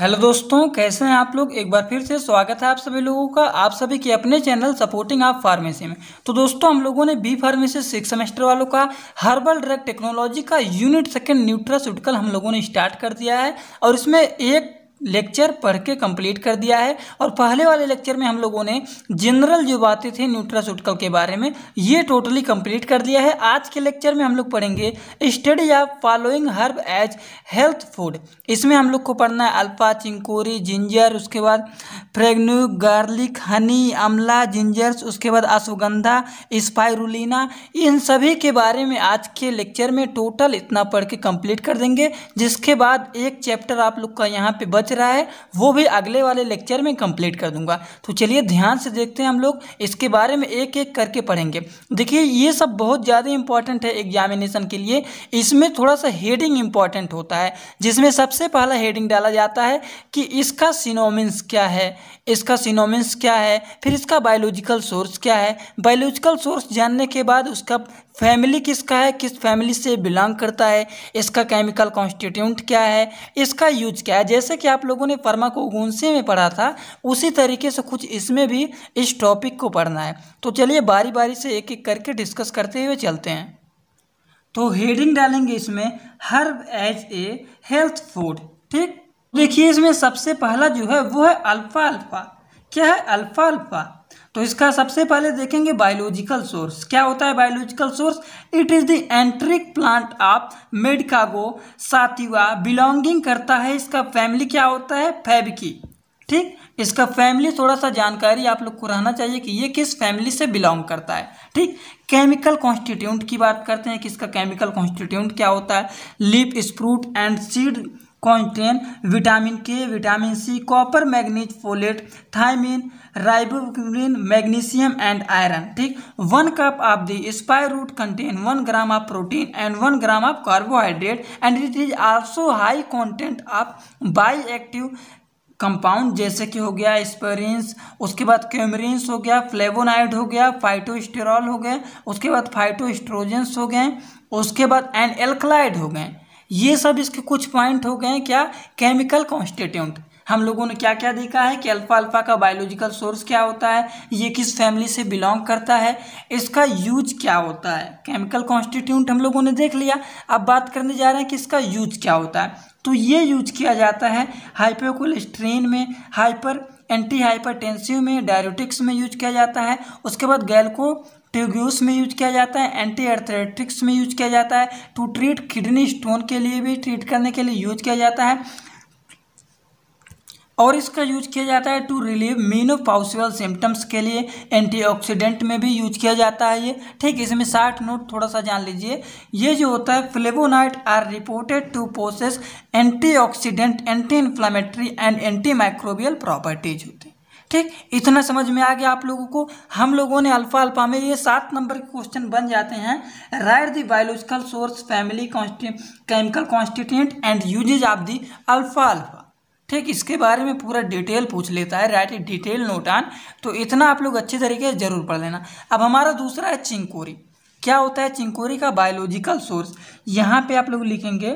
hello दोस्तों कैसे हैं आप लोग एक बार फिर से स्वागत है आप सभी लोगों का आप सभी के अपने चैनल सपोर्टिंग आप फार्मेसी में तो दोस्तों हम लोगों ने बी फार्मेसी सिक्स सेमेस्टर वालों का हर्बल ड्रग टेक्नोलॉजी का यूनिट सेकंड न्यूट्रास्यूटिकल हम लोगों ने स्टार्ट कर दिया है और इसमें एक लेक्चर पढ़ के कंप्लीट कर दिया है और पहले वाले लेक्चर में हम लोगों ने जनरल जो बातें थी न्यूट्रासूटिकल के बारे में ये टोटली कंप्लीट कर दिया है आज के लेक्चर में हम लोग पढ़ेंगे study of following herb as health food इसमें हम लोग को पढ़ना है अल्फा चिंकोरी जिंजर उसके बाद फ्रेगनू गार्लिक हनी अमला जिंजर्स उसके बाद अश्वगंधा स्पायरुलिना इन सभी के बारे में आज के लेक्चर में टोटल इतना पढ़ के कम्प्लीट कर देंगे जिसके बाद एक चैप्टर आप लोग का यहाँ पर बच रहा है वो भी अगले वाले लेक्चर में कंप्लीट कर दूंगा तो चलिए ध्यान से देखते हैं हम लोग इसके बारे में एक एक करके पढ़ेंगे देखिए ये सब बहुत ज़्यादा इंपॉर्टेंट है एग्जामिनेशन के लिए इसमें थोड़ा सा हेडिंग इंपॉर्टेंट होता है जिसमें सबसे पहला हेडिंग डाला जाता है कि इसका सिनोमिन्स क्या है इसका सिनोमिन्स क्या है फिर इसका बायोलॉजिकल सोर्स क्या है बायोलॉजिकल सोर्स जानने के बाद उसका फैमिली किसका है किस फैमिली से बिलोंग करता है इसका केमिकल कॉन्स्टिट्यूंट क्या है इसका यूज क्या है जैसे कि आप आप लोगों ने फर्माकोगोनसे में पढ़ा था उसी तरीके से कुछ इसमें भी इस टॉपिक को पढ़ना है तो चलिए बारी बारी से एक एक करके डिस्कस करते हुए चलते हैं तो हेडिंग डालेंगे इसमें herb as a health food ठीक देखिए इसमें सबसे पहला जो है वो है अल्फ़ा अल्फ़ा क्या है अल्फ़ा अल्फ़ा तो इसका सबसे पहले देखेंगे बायोलॉजिकल सोर्स क्या होता है biological source it is the entire plant of Medicago sativa belonging करता है इसका फैमिली क्या होता है फैबकी ठीक इसका फैमिली थोड़ा सा जानकारी आप लोग को रहना चाहिए कि ये किस फैमिली से बिलोंग करता है ठीक केमिकल कॉन्स्टिट्यूंट की बात करते हैं कि इसका केमिकल कॉन्स्टिट्यूंट क्या होता है leaf sprout and seed contain vitamin K vitamin C copper manganese folate thiamine riboflavin magnesium and iron ठीक one cup of the sprout contain one gram of protein and one gram of carbohydrate and it is also high content of bioactive compound जैसे कि हो गया स्पेरिन्स उसके बाद क्यूमरिन्स हो गया flavonoid हो गया फाइटोस्टेरॉल हो गए उसके बाद फाइटोस्ट्रोजेंस हो गए उसके बाद एंड एल्कलाइड हो गए ये सब इसके कुछ पॉइंट हो गए क्या केमिकल कॉन्स्टिट्यूंट हम लोगों ने क्या क्या देखा है कि अल्फ़ा अल्फ़ा का बायोलॉजिकल सोर्स क्या होता है ये किस फैमिली से बिलोंग करता है इसका यूज क्या होता है केमिकल कॉन्स्टिट्यूंट हम लोगों ने देख लिया अब बात करने जा रहे हैं कि इसका यूज क्या होता है तो ये यूज किया जाता है हाइपोकोलेस्ट्रेन में हाइपर एंटी हाइपरटेंसिव में डायरेटिक्स में यूज किया जाता है उसके बाद गैल्को ट्यूग्यूस में यूज किया जाता है एंटी एर्थरेटिक्स में यूज किया जाता है टू ट्रीट किडनी स्टोन के लिए भी ट्रीट करने के लिए यूज किया जाता है और इसका यूज किया जाता है टू रिलीव मीनोपाउसिबल सिम्टम्स के लिए एंटीऑक्सीडेंट में भी यूज किया जाता है ये ठीक इसमें शार्ट नोट थोड़ा सा जान लीजिए ये जो होता है flavonoid are reported to anti antioxidant anti inflammatory and anti microbial properties होती है ठीक इतना समझ में आ गया आप लोगों को हम लोगों ने अल्फा अल्फा में ये सात नंबर के क्वेश्चन बन जाते हैं right the biological source family chemical constituent and uses of the अल्फा अल्फा ठीक इसके बारे में पूरा डिटेल पूछ लेता है राइट डिटेल नोट ऑन तो इतना आप लोग अच्छे तरीके से जरूर पढ़ लेना अब हमारा दूसरा है चिंकोरी क्या होता है चिंकोरी का बायोलॉजिकल सोर्स यहाँ पे आप लोग लिखेंगे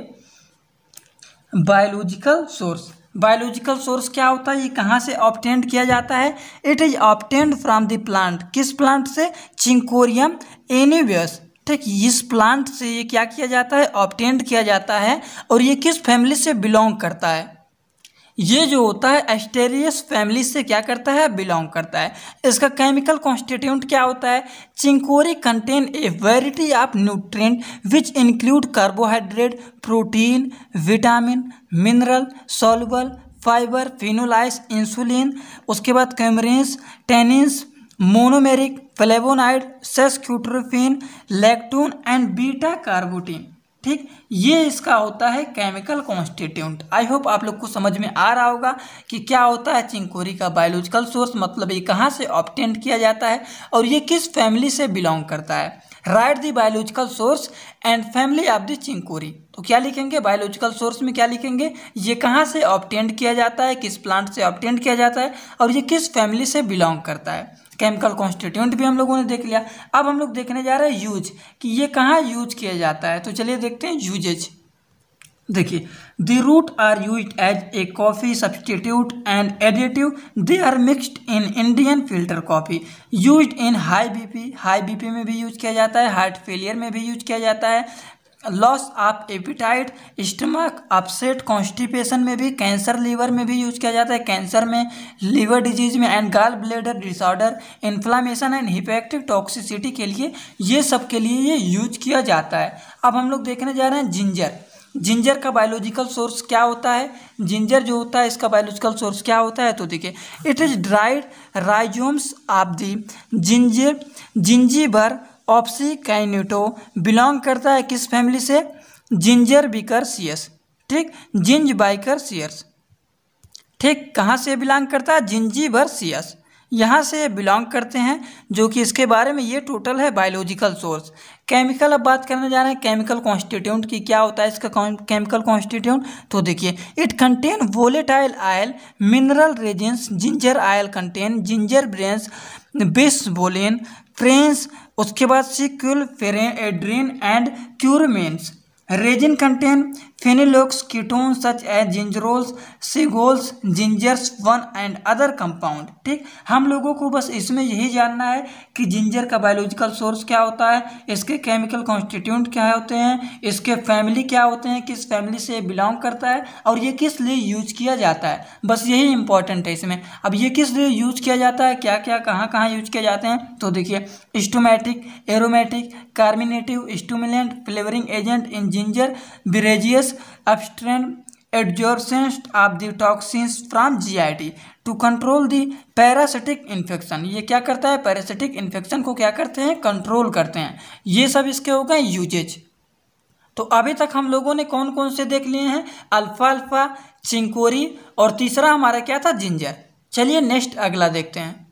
बायोलॉजिकल सोर्स बायोलॉजिकल सोर्स क्या होता है ये कहाँ से ऑप्टेंड किया जाता है it is obtained from the plant किस प्लांट से चिंकोरियम एनिवियस ठीक इस प्लांट से ये क्या किया जाता है ऑप्टेंड किया जाता है और ये किस फैमिली से बिलोंग करता है ये जो होता है एस्टेरियस फैमिली से क्या करता है बिलोंग करता है इसका केमिकल कॉन्स्टिट्यूंट क्या होता है chicory contain a variety of nutrient which include carbohydrate protein vitamin mineral soluble fibre phenolics insulin उसके बाद coumarins tannins monomeric flavonoid sesquiterpene lactone and beta carotene ठीक ये इसका होता है केमिकल कॉन्स्टिट्यूंट आई होप आप लोग को समझ में आ रहा होगा कि क्या होता है चिंकोरी का बायोलॉजिकल सोर्स मतलब ये कहाँ से ऑप्टेंट किया जाता है और ये किस फैमिली से बिलोंग करता है right the biological source and family of the chicory तो क्या लिखेंगे बायोलॉजिकल सोर्स में क्या लिखेंगे ये कहाँ से ऑप्टेंट किया जाता है किस प्लांट से ऑप्टेंट किया जाता है और ये किस फैमिली से बिलोंग करता है केमिकल कॉन्स्टिट्यूंट भी हम लोगों ने देख लिया अब हम लोग देखने जा रहे हैं यूज कि ये कहाँ यूज किया जाता है तो चलिए देखते हैं यूजेज देखिए the root are use as a coffee substitute and additive they are mixed in Indian filter coffee use in high BP high BP में भी यूज किया जाता है हार्ट फेलियर में भी यूज किया जाता है loss of appetite stomach upset constipation में भी कैंसर लीवर में भी यूज किया जाता है कैंसर में लीवर डिजीज में and gall bladder disorder inflammation and हिपेक्टिव टॉक्सिसिटी के लिए ये सब के लिए ये यूज किया जाता है अब हम लोग देखने जा रहे हैं जिंजर जिंजर का बायोलॉजिकल सोर्स क्या होता है जिंजर जो होता है इसका बायोलॉजिकल सोर्स क्या होता है तो देखिए it is dried rhizomes of the ginger Zingiber ऑप्सी कैन्यूटो बिलोंग करता है किस फैमिली से जिंजर बिकर सीयस ठीक जिंज बाइकर सीयर्स ठीक कहाँ से बिलोंग करता है जिंजी बर सीयस यहाँ से बिलोंग करते हैं जो कि इसके बारे में ये टोटल है बायोलॉजिकल सोर्स केमिकल अब बात करने जा रहे हैं केमिकल कॉन्स्टिट्यूंट की क्या होता है इसका केमिकल कॉन्स्टिट्यूंट तो देखिए it contain volatile oil mineral resins ginger oil contain zingiberene bisabolene farnesene उसके बाद sesquiphellandrene and curcumene resin contain phenolic ketone such a gingerols shogaols zingerone and other compound ठीक हम लोगों को बस इसमें यही जानना है कि जिंजर का बायोलॉजिकल सोर्स क्या होता है इसके केमिकल कॉन्स्टिट्यूंट क्या होते हैं इसके फैमिली क्या होते हैं किस फैमिली से बिलोंग करता है और ये किस लिए यूज किया जाता है बस यही इंपॉर्टेंट है इसमें अब ये किस लिए यूज किया जाता है क्या क्या कहाँ कहाँ यूज किया जाते हैं तो देखिए stomachic aromatic carminative stimulant flavouring agent in ginger बिरेजियस serious of the toxins from G I T to control the parasitic infection ये क्या करता है पैरासिटिक इन्फेक्शन को क्या करते हैं कंट्रोल करते हैं ये सब इसके हो गए यूजेज तो अभी तक हम लोगों ने कौन कौन से देख लिए हैं अल्फा अल्फा चिंकोरी और तीसरा हमारा क्या था जिंजर चलिए नेक्स्ट अगला देखते हैं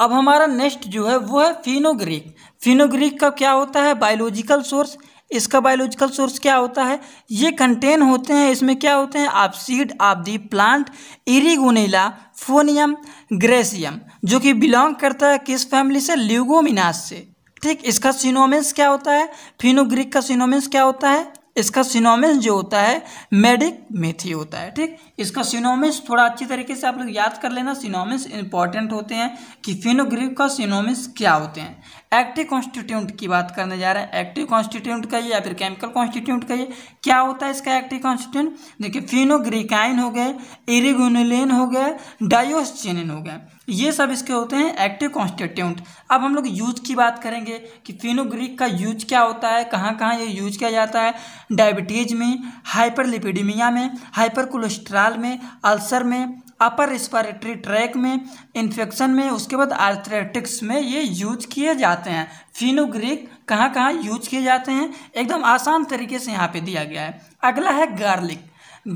अब हमारा नेक्स्ट जो है वो है फिनोग्रीक फिनोग्रीक का क्या होता है बायोलॉजिकल सोर्स इसका बायोलॉजिकल सोर्स क्या होता है ये कंटेन होते हैं इसमें क्या होते हैं आप seed of the plant Trigonella foenum graecum जो कि बिलोंग करता है किस फैमिली से ल्यूगोमिनास से ठीक इसका सिनोमेंस क्या होता है फिनोग्रिक का सिनोमेंस क्या होता है इसका सिनोमेंस जो होता है मेडिक मेथी होता है ठीक इसका सिनोमेंस थोड़ा अच्छी तरीके से आप लोग याद कर लेना सिनोमेंस इंपॉर्टेंट होते हैं कि फिनोग्रिक का सिनोमेंस क्या होते हैं एक्टिव कॉन्स्टिट्यूंट की बात करने जा रहे हैं एक्टिव कॉन्स्टिट्यूंट कहिए या फिर केमिकल कॉन्स्टिट्यूंट कहिए क्या होता है इसका एक्टिव कॉन्स्टिट्यूंट देखिए फिनोग्रिकाइन हो गए इरिगोनोलिन हो गए डायोसचिन हो गए ये सब इसके होते हैं एक्टिव कॉन्स्टिट्यूंट अब हम लोग यूज की बात करेंगे कि फिनोग्रीक का यूज क्या होता है कहाँ कहाँ ये यूज किया जाता है डायबिटीज़ में हाइपरलिपिडीमिया में हाइपरकोलेस्ट्रॉल में अल्सर में अपर रिस्पायरेटरी ट्रैक में इन्फेक्शन में उसके बाद आर्थरेटिक्स में ये यूज किए जाते हैं फिनोग्रीक कहाँ कहाँ यूज किए जाते हैं एकदम आसान तरीके से यहाँ पे दिया गया है अगला है गार्लिक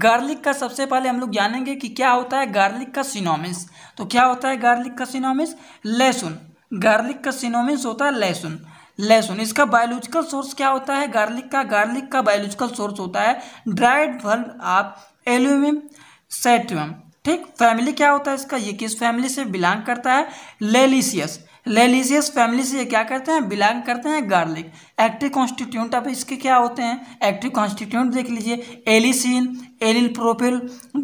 गार्लिक का सबसे पहले हम लोग जानेंगे कि क्या होता है गार्लिक का सिनोमिस तो क्या होता है गार्लिक का सिनोमिस लहसुन गार्लिक का सिनोमिस होता है लहसुन लहसुन इसका बायोलॉजिकल सोर्स क्या होता है गार्लिक का गार्लिक का बायोलॉजिकल सोर्स होता है ड्राइड फल आप एल्यूमियम सेटम ठीक फैमिली क्या होता है इसका ये किस फैमिली से बिलोंग करता है लेलिसियस लेलिसियस फैमिली से ये क्या करते हैं बिलोंग करते हैं गार्लिक एक्टिव कॉन्स्टिट्यूंट अब इसके क्या होते हैं एक्टिव कॉन्स्टिट्यूंट देख लीजिए एलिसिन एलिल प्रोपिल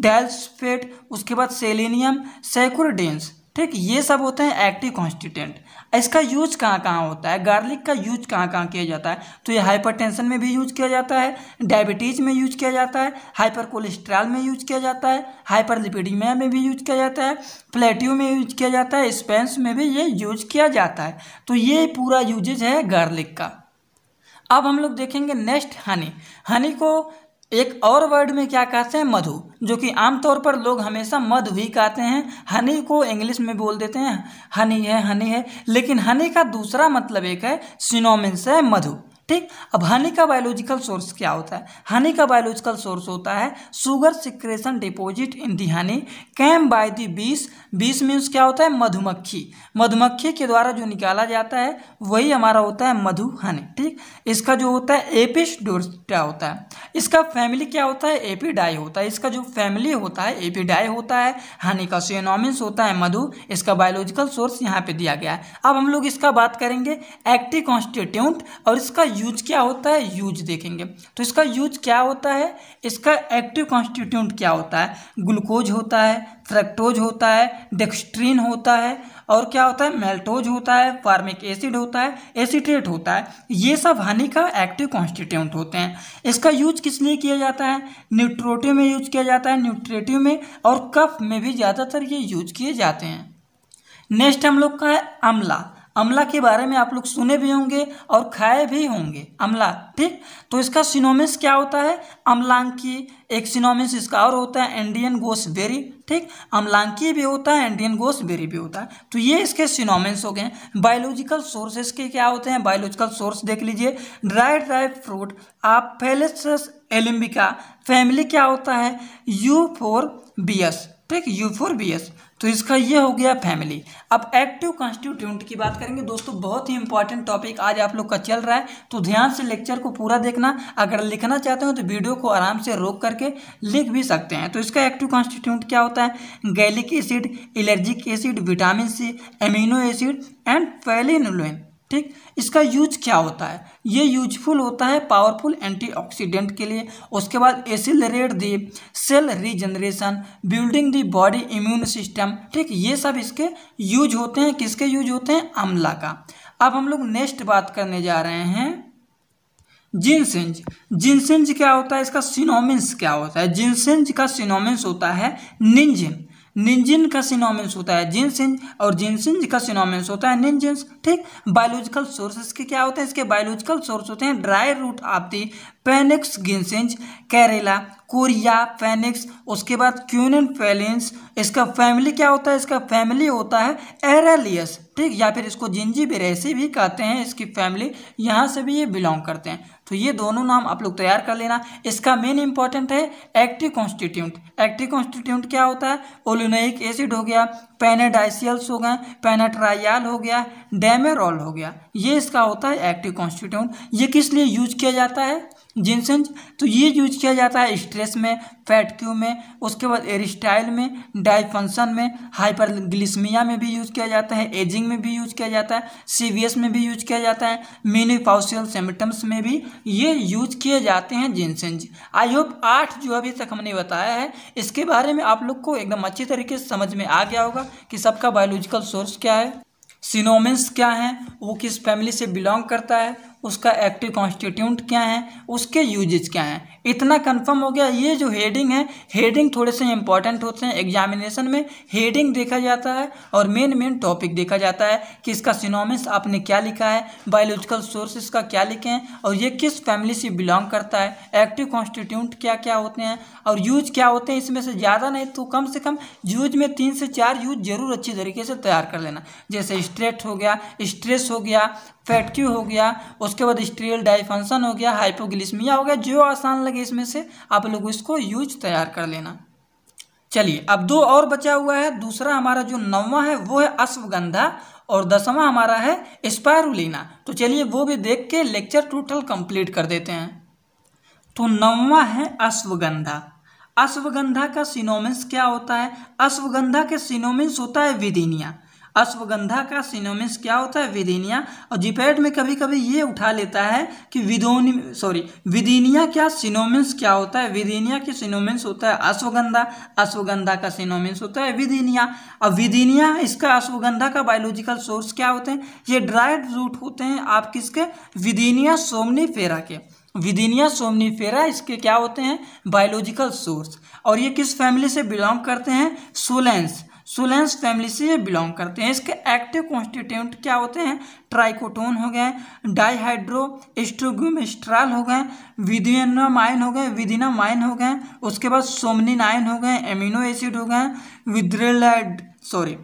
डेल्सफेट उसके बाद सेलिनियम सेकुरडेंस ठीक ये सब होते हैं एक्टिव कॉन्स्टिटेंट इसका यूज कहाँ कहाँ होता है गार्लिक का यूज कहाँ कहाँ किया जाता है तो ये हाइपरटेंशन में भी यूज किया जाता है डायबिटीज में यूज किया जाता है हाइपर कोलेस्ट्रॉल में यूज किया जाता है हाइपर लिपिडीमिया में भी यूज किया जाता है प्लेटियो में यूज किया जाता है स्पेंस में भी ये यूज किया जाता है तो ये पूरा यूजेज है गार्लिक का अब हम लोग देखेंगे नेक्स्ट हनी हनी को एक और वर्ड में क्या कहते हैं मधु जो कि आमतौर पर लोग हमेशा मधु ही कहते हैं हनी को इंग्लिश में बोल देते हैं हनी है हनी है लेकिन हनी का दूसरा मतलब एक है सिनोमिन से मधु ठीक अब हनी का बायोलॉजिकल सोर्स क्या होता है हनी का बायोलॉजिकल सोर्स होता है sugar secretion deposit in the honey comb by the bees bees means क्या होता है मधुमक्खी मधुमक्खी के द्वारा जो निकाला जाता है वही हमारा होता है मधु हनी ठीक इसका जो होता है एपिस डोरटा होता है इसका फैमिली क्या होता है एपीडाई होता है इसका जो फैमिली होता है एपीडाई होता है हनी का सोनोमिन्स होता है मधु इसका बायोलॉजिकल सोर्स यहाँ पे दिया गया है अब हम लोग इसका बात करेंगे एक्टिव कॉन्स्टिट्यूंट और इसका यूज क्या होता है यूज देखेंगे तो इसका यूज क्या होता है इसका एक्टिव कॉन्स्टिट्यूंट क्या होता है ग्लूकोज होता है फ्रेक्टोज होता है डेक्स्ट्रीन होता है और क्या होता है मेल्टोज होता है फार्मिक एसिड होता है एसिट्रेट होता है ये सब हानि का एक्टिव कॉन्स्टिट्यूंट होते हैं इसका यूज किस लिए किया जाता है न्यूट्रोटिव में यूज किया जाता है न्यूट्रेटिव में और कफ में भी ज़्यादातर ये यूज किए जाते हैं नेक्स्ट हम लोग का है अमला अमला के बारे में आप लोग सुने भी होंगे और खाए भी होंगे अमला ठीक तो इसका सिनोमिस क्या होता है अम्लांकी एक सिनोमिस इसका और होता है इंडियन बेरी ठीक अम्लांकी भी होता है इंडियन बेरी भी होता है तो ये इसके सिनोमिस हो गए बायोलॉजिकल सोर्सेस के क्या होते हैं बायोलॉजिकल सोर्स देख लीजिए ड्राई ड्राई फ्रूट आप फेलिस एलिम्बिका फैमिली क्या होता है यू फोर बी एस ठीक यू फोर बी एस तो इसका ये हो गया फैमिली अब एक्टिव कॉन्स्टिट्यूंट की बात करेंगे दोस्तों बहुत ही इंपॉर्टेंट टॉपिक आज आप लोग का चल रहा है तो ध्यान से लेक्चर को पूरा देखना अगर लिखना चाहते हो तो वीडियो को आराम से रोक करके लिख भी सकते हैं तो इसका एक्टिव कॉन्स्टिट्यूंट क्या होता है gallic acid ellagic acid vitamin C amino acid and phyllemblin ठीक इसका यूज क्या होता है ये यूजफुल होता है पावरफुल एंटीऑक्सीडेंट के लिए उसके बाद accelerate the cell regeneration building the body immune system ठीक ये सब इसके यूज होते हैं किसके यूज होते हैं आमला का अब हम लोग नेक्स्ट बात करने जा रहे हैं जिनसेंज जिनसेंज क्या होता है इसका सिनोमिन्स क्या होता है जिनसेंज का सिनोमिन्स होता है निंजिन निंजिन का सिनोमेंस होता है जिनसिंज और जिनसिंज का सिनोमेंस होता है निंजिन्स ठीक बायोलॉजिकल सोर्सेस के क्या होते हैं इसके बायोलॉजिकल सोर्स होते हैं dry root of the Panax ginseng केरेला कोरिया फेनिक्स उसके बाद क्यूनन फेलिन्स इसका फैमिली क्या होता है इसका फैमिली होता है एरेलियस ठीक या फिर इसको जिंजी बेरेसी भी कहते हैं इसकी फैमिली यहाँ से भी ये बिलोंग करते हैं तो ये दोनों नाम आप लोग तैयार कर लेना इसका मेन इंपॉर्टेंट है एक्टिव कॉन्स्टिट्यूंट एक्टिव कॉन्स्टिट्यूंट क्या होता है ओलिनोइक एसिड हो गया पेनेडाइसियल्स हो गए पेनाट्राइल हो गया डेमेरॉल हो गया ये इसका होता है एक्टिव कॉन्स्टिट्यूंट ये किस लिए यूज किया जाता है जिनसन तो ये यूज किया जाता है स्ट्रेस में फैट क्यू में उसके बाद एरिस्टाइल में डाइफंक्शन में हाइपरग्लिसमिया में भी यूज किया जाता है एजिंग में भी यूज किया जाता है सीवीएस में भी यूज किया जाता है पाउसियल सिम्टम्स में भी ये यूज किए जाते हैं जिनसेंज आई होप आठ जो अभी तक हमने बताया है इसके बारे में आप लोग को एकदम अच्छी तरीके से समझ में आ गया होगा कि सबका बायोलॉजिकल सोर्स क्या है सिनोमेंस क्या हैं वो किस फैमिली से बिलोंग करता है उसका एक्टिव कॉन्स्टिट्यूंट क्या है उसके यूजेज क्या हैं इतना कंफर्म हो गया ये जो हेडिंग है हेडिंग थोड़े से इंपॉर्टेंट होते हैं एग्जामिनेशन में हेडिंग देखा जाता है और मेन मेन टॉपिक देखा जाता है कि इसका सिनोमिस आपने क्या लिखा है बायोलॉजिकल सोर्सेस का क्या लिखे हैं और ये किस फैमिली से बिलोंग करता है एक्टिव कॉन्स्टिट्यूंट क्या क्या होते हैं और यूज क्या होते हैं इसमें से ज़्यादा नहीं तो कम से कम यूज में तीन से चार यूज जरूर अच्छी तरीके से तैयार कर लेना जैसे स्ट्रेट हो गया स्ट्रेस हो गया फैटक्यू हो गया उसके बाद स्ट्रियल डाइफंक्शन हो गया हाइपोग्लिसमिया हो गया जो आसान लगे इसमें से आप लोग इसको यूज तैयार कर लेना चलिए अब दो और बचा हुआ है दूसरा हमारा जो नौवा है वो है अश्वगंधा और दसवा हमारा है स्पायरुलिना तो चलिए वो भी देख के लेक्चर टोटल कंप्लीट कर देते हैं तो नौवा है अश्वगंधा अश्वगंधा का सिनोमिन्स क्या होता है अश्वगंधा के सिनोमिन्स होता है विदिनिया अश्वगंधा का सिनोमिस क्या होता है विदिनिया और जिपेट में कभी कभी ये उठा लेता है कि विदोनी सॉरी विदिनिया क्या सिनोमिस क्या होता है विदिनिया के सिनोमिस होता है अश्वगंधा अश्वगंधा का सिनोमिस होता है विदिनिया और विदिनिया इसका अश्वगंधा का बायोलॉजिकल सोर्स क्या होते हैं ये ड्राइड रूट होते हैं आप किसके विदिनिया सोमनी के विदिनिया सोमनीफेरा इसके क्या होते हैं बायोलॉजिकल सोर्स और ये किस फैमिली से बिलोंग करते हैं सोलेंस सुलेंस फैमिली से बिलोंग करते हैं इसके एक्टिव कॉन्स्टिट्यूंट क्या होते हैं ट्राइकोटोन हो गए डाईहाइड्रो एस्ट्रोग्यूमेस्ट्राल हो गए विदिनामाइन हो गए विदिनामाइन हो गए उसके बाद सोमनिनाइन हो गए एमिनो एसिड हो गए विद्रेलाइड सॉरी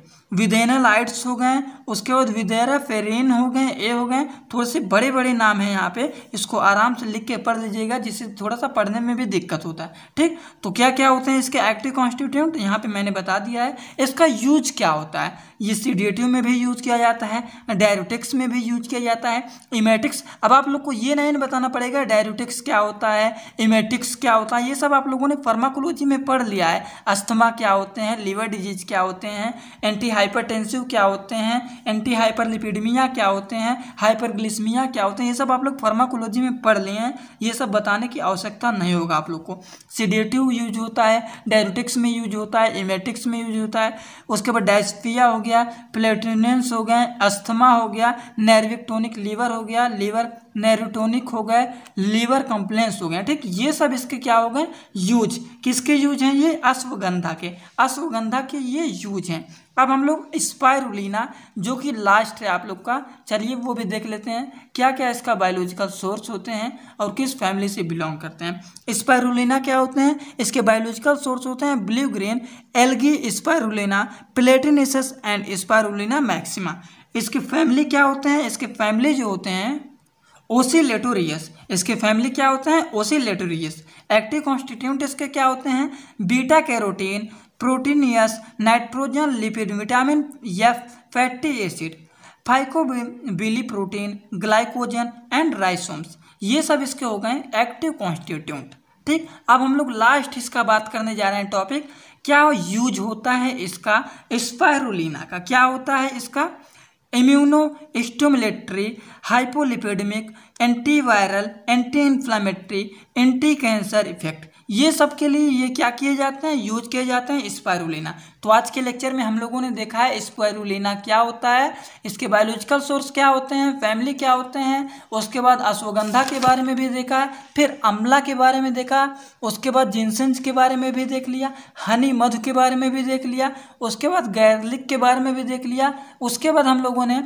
विदेनालाइड्स हो गए उसके बाद विदेरा फेरेन हो गए ए हो गए थोड़े से बड़े बड़े नाम हैं यहाँ पे इसको आराम से लिख के पढ़ लीजिएगा जिससे थोड़ा सा पढ़ने में भी दिक्कत होता है ठीक तो क्या क्या होते हैं इसके एक्टिव कॉन्स्टिट्यूंट तो यहाँ पे मैंने बता दिया है इसका यूज क्या होता है ये सीडिएटिव में भी यूज किया जाता है डायरोटिक्स में भी यूज किया जाता है इमेटिक्स अब आप लोग को ये नहीं बताना पड़ेगा डायरोटिक्स क्या होता है इमेटिक्स क्या होता है ये सब आप लोगों ने फार्माकोलॉजी में पढ़ लिया है अस्थमा क्या होते हैं लिवर डिजीज क्या होते हैं एंटी हाइपरटेंसिव क्या होते हैं एंटी हाइपरलिपिडमिया क्या होते हैं हाइपरग्लिसमिया क्या होते हैं ये सब आप लोग फार्माकोलॉजी में पढ़ लिए हैं ये सब बताने की आवश्यकता नहीं होगा आप लोग को सीडेटिव यूज होता है डायरेटिक्स में यूज होता है इमेटिक्स में यूज होता है उसके बाद डायस्पिया हो गया प्लेटिनस हो गए अस्थमा हो गया नैरविक्टोनिक लीवर हो गया लीवर नैरोटोनिक हो गए लीवर कंप्लेंस हो गए ठीक ये सब इसके क्या हो गए यूज किसके यूज हैं ये अश्वगंधा के अश्वगंधा के ये यूज हैं अब हम लोग स्पायरुलिना जो कि लास्ट है आप लोग का चलिए वो भी देख लेते हैं क्या क्या इसका बायोलॉजिकल सोर्स होते हैं और किस फैमिली से बिलोंग करते हैं स्पायरुलिना क्या होते हैं इसके बायोलॉजिकल सोर्स होते हैं blue green algae spirulina platensis and spirulina maxima इसके फैमिली क्या होते हैं इसके फैमिली जो होते हैं ओसीलेटोरियस इसके फैमिली क्या होते हैं ओसीलेटोरियस एक्टिव कॉन्स्टिट्यूंट इसके क्या होते हैं beta carotene proteinaceous nitrogen lipid vitamin F fatty acid phycobiliprotein glycogen and rhizomes ये सब इसके हो गए एक्टिव कॉन्स्टिट्यूंट ठीक अब हम लोग लास्ट इसका बात करने जा रहे हैं टॉपिक क्या यूज होता है इसका स्पायरोना का क्या होता है इसका immunostimulatory hypolipidemic antiviral anti inflammatory anti cancer effect ये सब के लिए ये क्या किए जाते हैं यूज किए जाते हैं स्पायरुलिना तो आज के लेक्चर में हम लोगों ने देखा है स्पायरुलिना क्या होता है इसके बायोलॉजिकल सोर्स क्या होते हैं फैमिली क्या होते हैं उसके बाद अश्वगंधा के बारे में भी देखा है फिर अमला के बारे में देखा उसके बाद जिनसेंस के बारे में भी देख लिया हनी मधु के बारे में भी देख लिया उसके बाद गैरलिक के बारे में भी देख लिया उसके बाद हम लोगों ने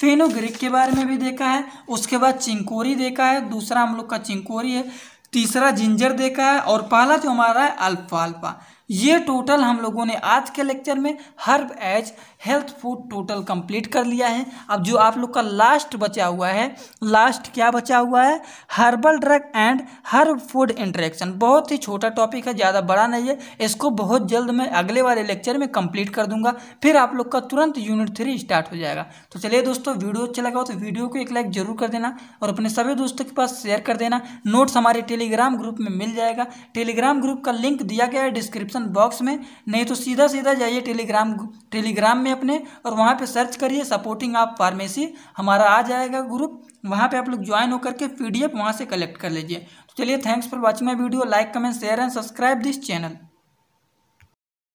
फेनोग्रिक के बारे में भी देखा है उसके बाद चिंकोरी देखा है दूसरा हम लोग का चिंकोरी है तीसरा जिंजर देखा है और पहला जो हमारा है अल्फा अल्फा ये टोटल हम लोगों ने आज के लेक्चर में herb as health food total complete कर लिया है अब जो आप लोग का लास्ट बचा हुआ है लास्ट क्या बचा हुआ है herbal drug and herb food interaction बहुत ही छोटा टॉपिक है ज़्यादा बड़ा नहीं है इसको बहुत जल्द मैं अगले वाले लेक्चर में कंप्लीट कर दूंगा फिर आप लोग का तुरंत यूनिट थ्री स्टार्ट हो जाएगा तो चलिए दोस्तों वीडियो अच्छा लगा हो तो वीडियो को एक लाइक जरूर कर देना और अपने सभी दोस्तों के पास शेयर कर देना नोट्स हमारे टेलीग्राम ग्रुप में मिल जाएगा टेलीग्राम ग्रुप का लिंक दिया गया है डिस्क्रिप्शन बॉक्स में नहीं तो सीधा सीधा जाइए टेलीग्राम टेलीग्राम में हैं अपने और वहाँ पे सर्च करिए सपोर्टिंग आप फार्मेसी हमारा आ जाएगा ग्रुप वहाँ पे आप लोग ज्वाइन होकर के पी डी वहाँ से कलेक्ट कर लीजिए तो चलिए thanks for watching my video like comment share and subscribe this channel